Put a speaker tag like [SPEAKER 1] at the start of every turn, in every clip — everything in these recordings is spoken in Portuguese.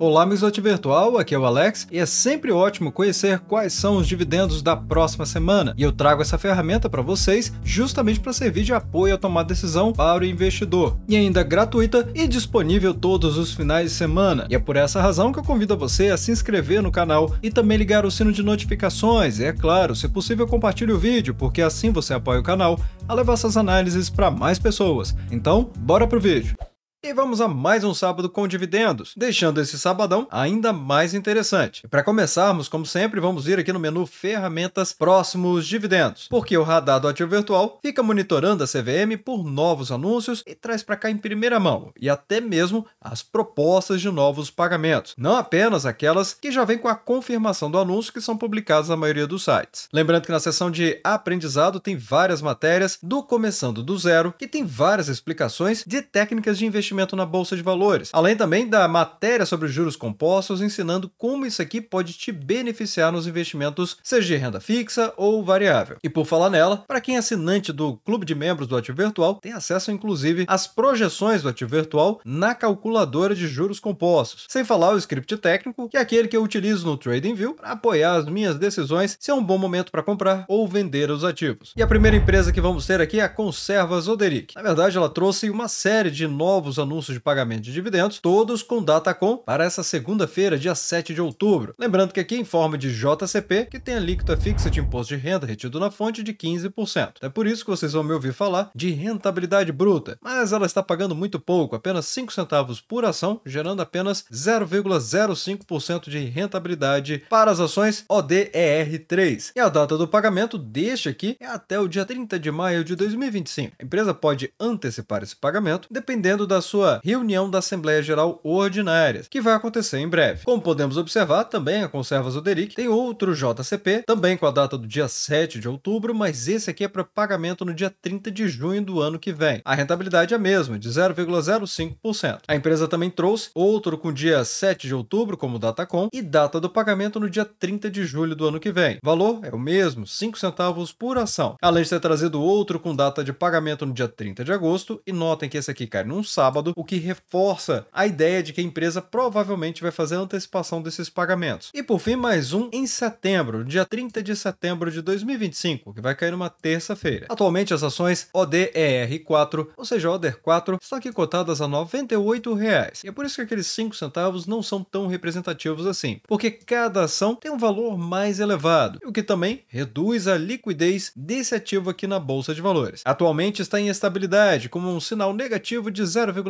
[SPEAKER 1] Olá, amigos do Virtual, aqui é o Alex e é sempre ótimo conhecer quais são os dividendos da próxima semana. E eu trago essa ferramenta para vocês justamente para servir de apoio a tomar decisão para o investidor. E ainda gratuita e disponível todos os finais de semana. E é por essa razão que eu convido você a se inscrever no canal e também ligar o sino de notificações. E é claro, se possível, compartilhe o vídeo, porque assim você apoia o canal a levar essas análises para mais pessoas. Então, bora pro vídeo. E vamos a mais um sábado com dividendos, deixando esse sabadão ainda mais interessante. Para começarmos, como sempre, vamos ir aqui no menu Ferramentas Próximos Dividendos, porque o radar do ativo virtual fica monitorando a CVM por novos anúncios e traz para cá em primeira mão, e até mesmo as propostas de novos pagamentos, não apenas aquelas que já vêm com a confirmação do anúncio que são publicadas na maioria dos sites. Lembrando que na seção de aprendizado tem várias matérias do Começando do Zero, que tem várias explicações de técnicas de investimento investimento na bolsa de valores, além também da matéria sobre juros compostos ensinando como isso aqui pode te beneficiar nos investimentos, seja de renda fixa ou variável. E por falar nela, para quem é assinante do clube de membros do Ativo Virtual, tem acesso inclusive às projeções do Ativo Virtual na calculadora de juros compostos, sem falar o script técnico, que é aquele que eu utilizo no TradingView para apoiar as minhas decisões se é um bom momento para comprar ou vender os ativos. E a primeira empresa que vamos ter aqui é a Conservas Oderic. Na verdade, ela trouxe uma série de novos anúncios de pagamento de dividendos, todos com data com para essa segunda-feira, dia 7 de outubro. Lembrando que aqui em forma de JCP, que tem a alíquota fixa de imposto de renda retido na fonte de 15%. É por isso que vocês vão me ouvir falar de rentabilidade bruta, mas ela está pagando muito pouco, apenas 5 centavos por ação, gerando apenas 0,05% de rentabilidade para as ações ODER3. E a data do pagamento deste aqui é até o dia 30 de maio de 2025. A empresa pode antecipar esse pagamento dependendo das sua reunião da Assembleia Geral Ordinária, que vai acontecer em breve. Como podemos observar, também a Conservas Oderic tem outro JCP, também com a data do dia 7 de outubro, mas esse aqui é para pagamento no dia 30 de junho do ano que vem. A rentabilidade é a mesma, de 0,05%. A empresa também trouxe outro com dia 7 de outubro, como Datacom, e data do pagamento no dia 30 de julho do ano que vem. Valor é o mesmo, 5 centavos por ação. Além de ter trazido outro com data de pagamento no dia 30 de agosto, e notem que esse aqui cai num sábado, sábado, o que reforça a ideia de que a empresa provavelmente vai fazer antecipação desses pagamentos. E por fim, mais um em setembro, dia 30 de setembro de 2025, que vai cair numa terça-feira. Atualmente as ações ODER4, ou seja, ODER4, estão aqui cotadas a R$ 98,00. E é por isso que aqueles 5 centavos não são tão representativos assim, porque cada ação tem um valor mais elevado, o que também reduz a liquidez desse ativo aqui na bolsa de valores. Atualmente está em estabilidade, como um sinal negativo de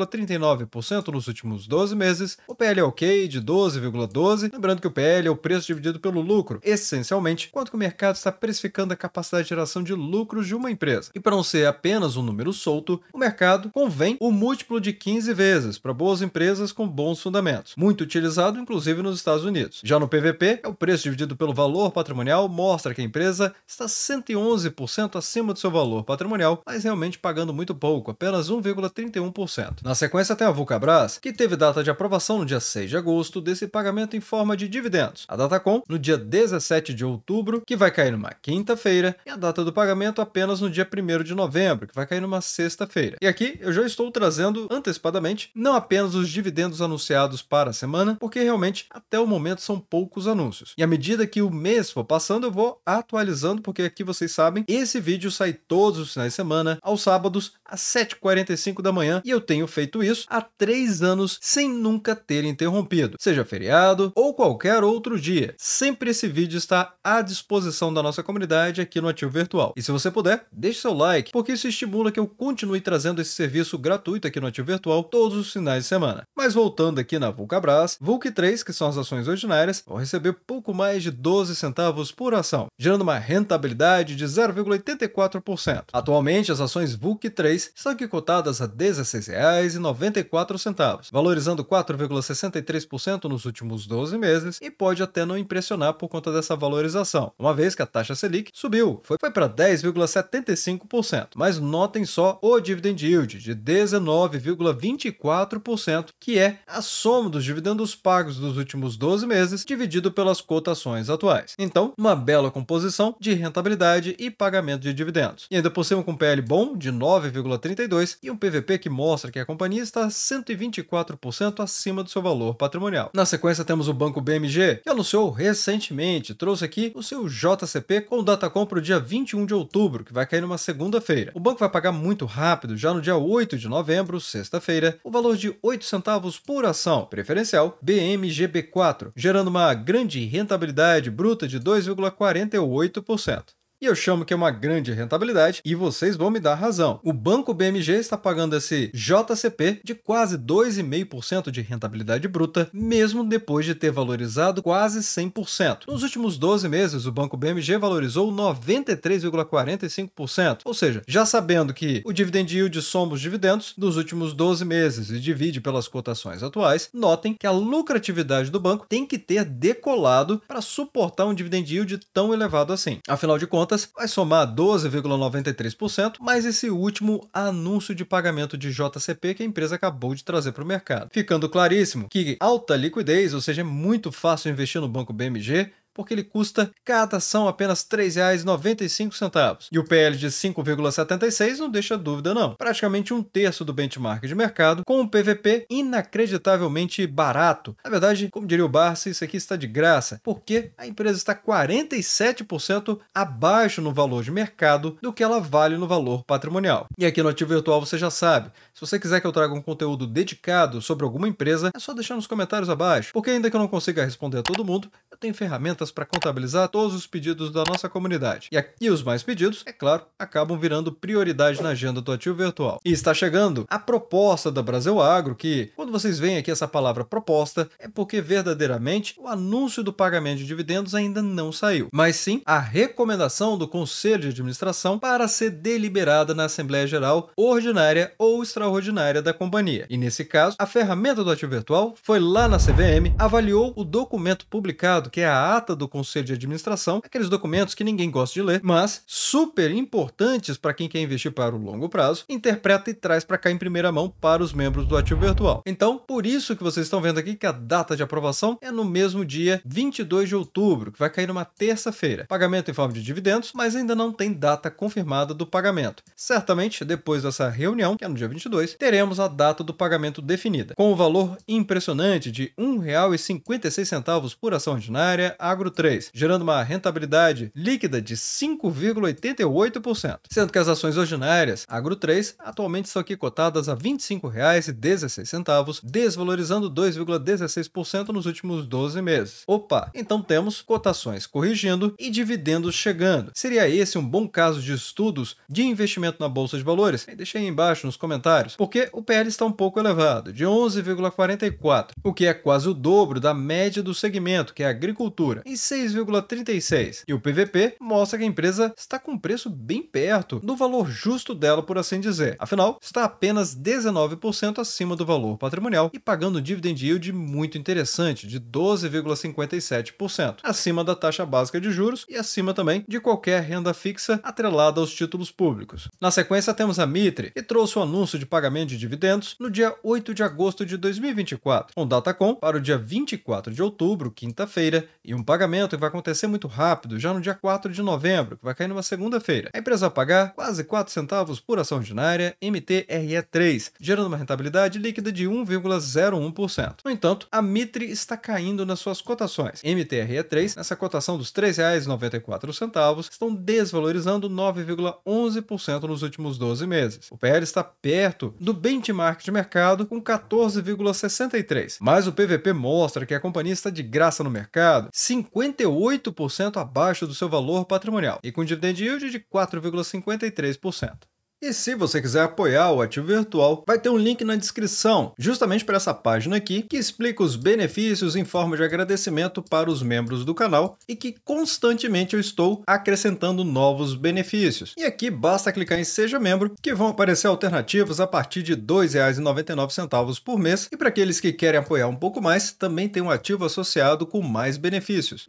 [SPEAKER 1] 12,39% nos últimos 12 meses, o PLOK é de 12,12, lembrando que o PL é o preço dividido pelo lucro, essencialmente, quanto que o mercado está precificando a capacidade de geração de lucros de uma empresa. E para não ser apenas um número solto, o mercado convém o múltiplo de 15 vezes para boas empresas com bons fundamentos, muito utilizado inclusive nos Estados Unidos. Já no PVP, é o preço dividido pelo valor patrimonial mostra que a empresa está 111% acima do seu valor patrimonial, mas realmente pagando muito pouco, apenas 1,31%. Na sequência tem a Vulcabras, que teve data de aprovação no dia 6 de agosto desse pagamento em forma de dividendos. A Datacom, no dia 17 de outubro, que vai cair numa quinta-feira, e a data do pagamento apenas no dia 1 de novembro, que vai cair numa sexta-feira. E aqui eu já estou trazendo antecipadamente não apenas os dividendos anunciados para a semana, porque realmente até o momento são poucos anúncios. E à medida que o mês for passando, eu vou atualizando, porque aqui vocês sabem, esse vídeo sai todos os finais de semana, aos sábados às 7h45 da manhã e eu tenho feito isso há três anos sem nunca ter interrompido, seja feriado ou qualquer outro dia. Sempre esse vídeo está à disposição da nossa comunidade aqui no Ativo Virtual. E se você puder, deixe seu like, porque isso estimula que eu continue trazendo esse serviço gratuito aqui no Ativo Virtual todos os finais de semana. Mas voltando aqui na Vulcabras, Vulc 3, que são as ações ordinárias, vão receber pouco mais de 12 centavos por ação, gerando uma rentabilidade de 0,84%. Atualmente, as ações Vulc 3 reais são aqui cotadas a R$ 16,94, valorizando 4,63% nos últimos 12 meses e pode até não impressionar por conta dessa valorização, uma vez que a taxa Selic subiu, foi, foi para 10,75%. Mas notem só o dividend yield de 19,24%, que é a soma dos dividendos pagos dos últimos 12 meses dividido pelas cotações atuais. Então, uma bela composição de rentabilidade e pagamento de dividendos. E ainda por cima com PL bom de 9, 0,32 e um PVP que mostra que a companhia está 124% acima do seu valor patrimonial. Na sequência temos o Banco BMG, que anunciou recentemente, trouxe aqui o seu JCP com data compra o dia 21 de outubro, que vai cair numa segunda-feira. O banco vai pagar muito rápido, já no dia 8 de novembro, sexta-feira, o valor de 8 centavos por ação, preferencial BMGB4, gerando uma grande rentabilidade bruta de 2,48% e eu chamo que é uma grande rentabilidade, e vocês vão me dar razão. O Banco BMG está pagando esse JCP de quase 2,5% de rentabilidade bruta, mesmo depois de ter valorizado quase 100%. Nos últimos 12 meses, o Banco BMG valorizou 93,45%, ou seja, já sabendo que o dividend yield soma os dividendos dos últimos 12 meses e divide pelas cotações atuais, notem que a lucratividade do banco tem que ter decolado para suportar um dividend yield tão elevado assim. Afinal de contas, contas, vai somar 12,93% mais esse último anúncio de pagamento de JCP que a empresa acabou de trazer para o mercado. Ficando claríssimo que alta liquidez, ou seja, é muito fácil investir no banco BMG, porque ele custa cada ação apenas R$ 3,95. E o PL de 5,76 não deixa dúvida não. Praticamente um terço do benchmark de mercado, com um PVP inacreditavelmente barato. Na verdade, como diria o Barça, isso aqui está de graça, porque a empresa está 47% abaixo no valor de mercado do que ela vale no valor patrimonial. E aqui no Ativo Virtual você já sabe, se você quiser que eu traga um conteúdo dedicado sobre alguma empresa, é só deixar nos comentários abaixo, porque ainda que eu não consiga responder a todo mundo, eu tenho ferramentas ferramentas para contabilizar todos os pedidos da nossa comunidade. E aqui os mais pedidos, é claro, acabam virando prioridade na agenda do ativo virtual. E está chegando a proposta da Brasil Agro, que quando vocês veem aqui essa palavra proposta, é porque verdadeiramente o anúncio do pagamento de dividendos ainda não saiu, mas sim a recomendação do Conselho de Administração para ser deliberada na Assembleia Geral ordinária ou extraordinária da companhia. E nesse caso, a ferramenta do ativo virtual foi lá na CVM, avaliou o documento publicado, que é a ata do conselho de administração, aqueles documentos que ninguém gosta de ler, mas super importantes para quem quer investir para o longo prazo, interpreta e traz para cá em primeira mão para os membros do ativo virtual. Então, por isso que vocês estão vendo aqui que a data de aprovação é no mesmo dia 22 de outubro, que vai cair numa terça-feira. Pagamento em forma de dividendos, mas ainda não tem data confirmada do pagamento. Certamente, depois dessa reunião, que é no dia 22, teremos a data do pagamento definida, com o um valor impressionante de R$ 1,56 por ação ordinária, Agro 3, gerando uma rentabilidade líquida de 5,88%. Sendo que as ações ordinárias Agro 3 atualmente são aqui cotadas a R$ 25,16, desvalorizando 2,16% nos últimos 12 meses. Opa, então temos cotações corrigindo e dividendos chegando. Seria esse um bom caso de estudos de investimento na bolsa de valores? Deixei aí embaixo nos comentários, porque o PL está um pouco elevado, de 11,44, o que é quase o dobro da média do segmento, que é a agricultura e 6,36. E o PVP mostra que a empresa está com um preço bem perto do valor justo dela, por assim dizer. Afinal, está apenas 19% acima do valor patrimonial e pagando um dividend yield muito interessante, de 12,57%, acima da taxa básica de juros e acima também de qualquer renda fixa atrelada aos títulos públicos. Na sequência, temos a Mitre, que trouxe o um anúncio de pagamento de dividendos no dia 8 de agosto de 2024, com data datacom para o dia 24 de outubro, quinta-feira, e um pagamento pagamento que vai acontecer muito rápido, já no dia 4 de novembro, que vai cair numa segunda-feira. A empresa vai pagar quase 4 centavos por ação ordinária MTRE3, gerando uma rentabilidade líquida de 1,01%. No entanto, a Mitre está caindo nas suas cotações. MTRE3, nessa cotação dos R$ 3,94, estão desvalorizando 9,11% nos últimos 12 meses. O PL está perto do benchmark de mercado com 14,63%, mas o PVP mostra que a companhia está de graça no mercado, 58% abaixo do seu valor patrimonial e com dividend yield de 4,53%. E se você quiser apoiar o Ativo Virtual, vai ter um link na descrição, justamente para essa página aqui, que explica os benefícios em forma de agradecimento para os membros do canal e que constantemente eu estou acrescentando novos benefícios. E aqui basta clicar em Seja Membro, que vão aparecer alternativas a partir de R$ 2,99 por mês. E para aqueles que querem apoiar um pouco mais, também tem um ativo associado com mais benefícios.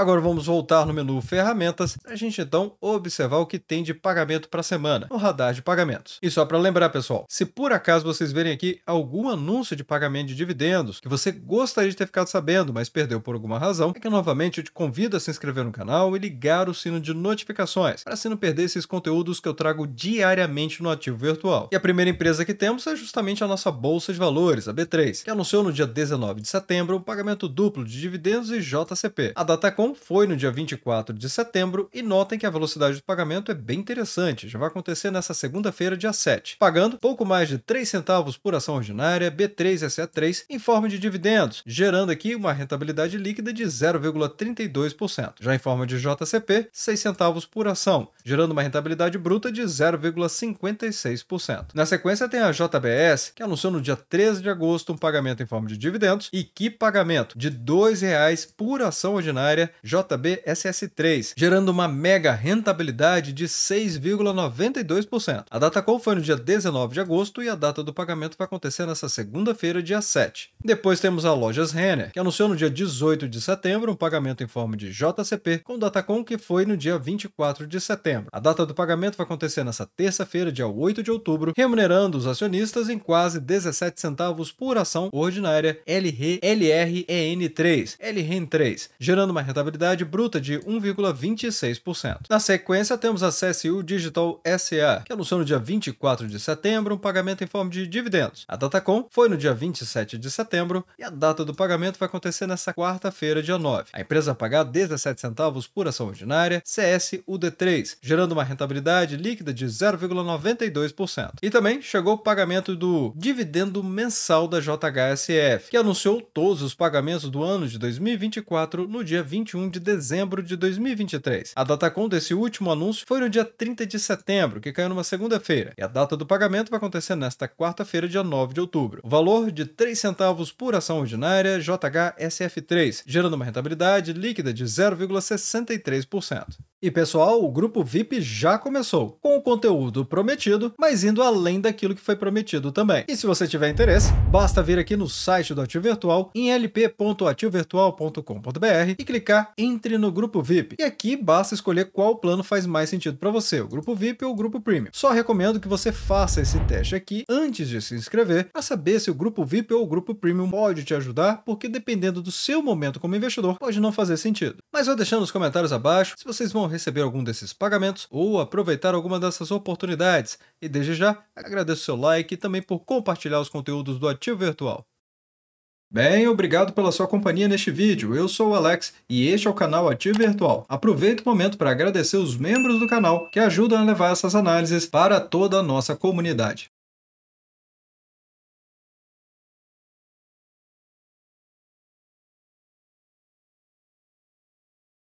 [SPEAKER 1] Agora vamos voltar no menu Ferramentas, a gente então observar o que tem de pagamento para a semana, no radar de pagamentos. E só para lembrar, pessoal, se por acaso vocês verem aqui algum anúncio de pagamento de dividendos que você gostaria de ter ficado sabendo, mas perdeu por alguma razão, é que novamente eu te convido a se inscrever no canal e ligar o sino de notificações, para se não perder esses conteúdos que eu trago diariamente no ativo virtual. E a primeira empresa que temos é justamente a nossa bolsa de valores, a B3, que anunciou no dia 19 de setembro o pagamento duplo de dividendos e JCP. A com então, foi no dia 24 de setembro e notem que a velocidade do pagamento é bem interessante, já vai acontecer nessa segunda-feira, dia 7, pagando pouco mais de 3 centavos por ação ordinária B3SE3 em forma de dividendos, gerando aqui uma rentabilidade líquida de 0,32%. Já em forma de JCP, 6 centavos por ação, gerando uma rentabilidade bruta de 0,56%. Na sequência tem a JBS, que anunciou no dia 13 de agosto um pagamento em forma de dividendos e que pagamento de R$ 2,00 por ação ordinária JBSS3, gerando uma mega rentabilidade de 6,92%. A data call foi no dia 19 de agosto e a data do pagamento vai acontecer nessa segunda-feira, dia 7. Depois temos a Lojas Renner, que anunciou no dia 18 de setembro um pagamento em forma de JCP com Datacom que foi no dia 24 de setembro. A data do pagamento vai acontecer nessa terça-feira, dia 8 de outubro, remunerando os acionistas em quase 17 centavos por ação ordinária LREN3, LREN3, gerando uma rentabilidade rentabilidade bruta de 1,26%. Na sequência, temos a CSU Digital SA, que anunciou no dia 24 de setembro um pagamento em forma de dividendos. A Datacom foi no dia 27 de setembro e a data do pagamento vai acontecer nesta quarta-feira, dia 9. A empresa pagar 17 centavos por ação ordinária, CSUD3, gerando uma rentabilidade líquida de 0,92%. E também chegou o pagamento do dividendo mensal da JHSF, que anunciou todos os pagamentos do ano de 2024 no dia 20 21 de dezembro de 2023. A data com desse último anúncio foi no dia 30 de setembro, que caiu numa segunda-feira, e a data do pagamento vai acontecer nesta quarta-feira, dia 9 de outubro. O valor de 3 centavos por ação ordinária JHSF3, gerando uma rentabilidade líquida de 0,63%. E pessoal, o grupo VIP já começou, com o conteúdo prometido, mas indo além daquilo que foi prometido também. E se você tiver interesse, basta vir aqui no site do Ativo Virtual em lp.ativovirtual.com.br e clicar Entre no grupo VIP. E aqui basta escolher qual plano faz mais sentido para você, o grupo VIP ou o grupo Premium. Só recomendo que você faça esse teste aqui antes de se inscrever para saber se o grupo VIP ou o grupo Premium pode te ajudar, porque dependendo do seu momento como investidor, pode não fazer sentido. Mas vou deixando nos comentários abaixo se vocês vão receber algum desses pagamentos ou aproveitar alguma dessas oportunidades. E desde já, agradeço seu like e também por compartilhar os conteúdos do Ativo Virtual. Bem, obrigado pela sua companhia neste vídeo. Eu sou o Alex e este é o canal Ativo Virtual. Aproveito o momento para agradecer os membros do canal que ajudam a levar essas análises para toda a nossa comunidade.